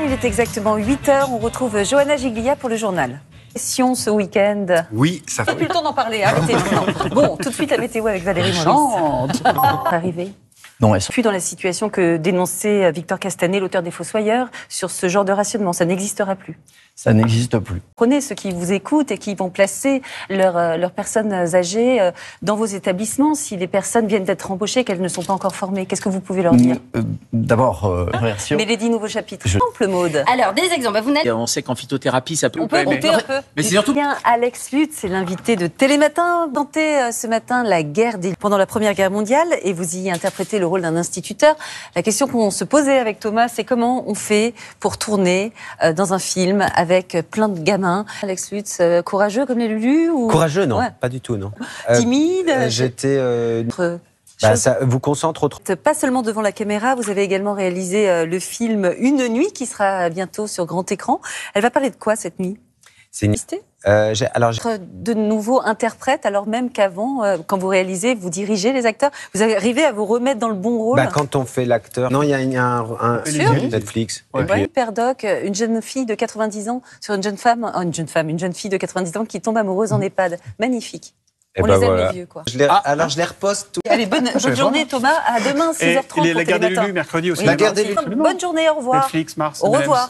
il est exactement 8 heures. On retrouve Johanna Giglia pour le journal ce week-end. Oui, ça fait. plus le temps d'en parler, arrêtez hein, Bon, tout de suite la météo avec Valérie Mollard. Arrivé. Non, elles sont... Je dans la situation que dénonçait euh, Victor Castanet, l'auteur des Fossoyeurs, sur ce genre de rationnement. Ça n'existera plus. Ça n'existe plus. Prenez ceux qui vous écoutent et qui vont placer leurs, euh, leurs personnes âgées euh, dans vos établissements. Si les personnes viennent d'être embauchées et qu'elles ne sont pas encore formées, qu'est-ce que vous pouvez leur dire D'abord, ah, Mais les dix nouveaux chapitres. Je... Alors, des exemples. Bah, vous On sait qu'en phytothérapie, ça peut... On peut compter un peu. Mais c'est surtout... Bien, Alex Lutz, c'est l'invité de Télématin. Dantez ce matin la guerre des... pendant la Première Guerre mondiale et vous y interprétez le d'un instituteur. La question qu'on se posait avec Thomas, c'est comment on fait pour tourner euh, dans un film avec plein de gamins Alex Lutz, euh, courageux comme les Lulu ou... Courageux, non, pas du tout, non. Timide euh, J'étais. Bah, ça vous concentre autre... Pas seulement devant la caméra, vous avez également réalisé le film Une nuit qui sera bientôt sur grand écran. Elle va parler de quoi cette nuit C'est une... Euh, alors, de nouveau interprète, alors même qu'avant, euh, quand vous réalisez, vous dirigez les acteurs, vous arrivez à vous remettre dans le bon rôle bah, Quand on fait l'acteur. Non, il y a, un, un sur Netflix. Ouais. Euh, une jeune fille de 90 ans sur une jeune femme, une jeune femme, une jeune fille de 90 ans qui tombe amoureuse en mm. EHPAD. Magnifique. Eh on ben les aime les vieux, quoi. Ah. alors, je les reposte Allez, bonne, bonne journée, Thomas. À demain, 6h30. et la guerre des mercredi aussi. la guerre des Bonne journée, au revoir. Netflix, Mars. Au revoir.